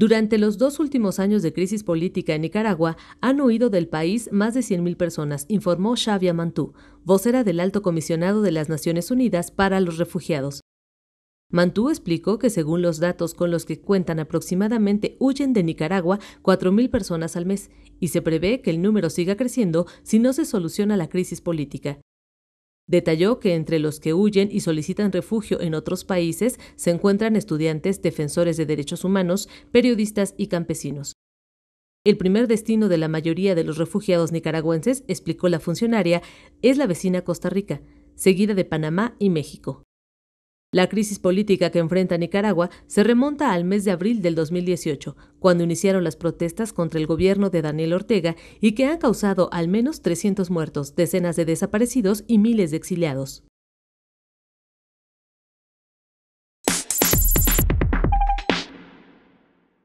Durante los dos últimos años de crisis política en Nicaragua, han huido del país más de 100.000 personas, informó Xavier Mantú, vocera del Alto Comisionado de las Naciones Unidas para los Refugiados. Mantú explicó que según los datos con los que cuentan aproximadamente huyen de Nicaragua 4.000 personas al mes y se prevé que el número siga creciendo si no se soluciona la crisis política. Detalló que entre los que huyen y solicitan refugio en otros países se encuentran estudiantes, defensores de derechos humanos, periodistas y campesinos. El primer destino de la mayoría de los refugiados nicaragüenses, explicó la funcionaria, es la vecina Costa Rica, seguida de Panamá y México. La crisis política que enfrenta Nicaragua se remonta al mes de abril del 2018, cuando iniciaron las protestas contra el gobierno de Daniel Ortega y que han causado al menos 300 muertos, decenas de desaparecidos y miles de exiliados.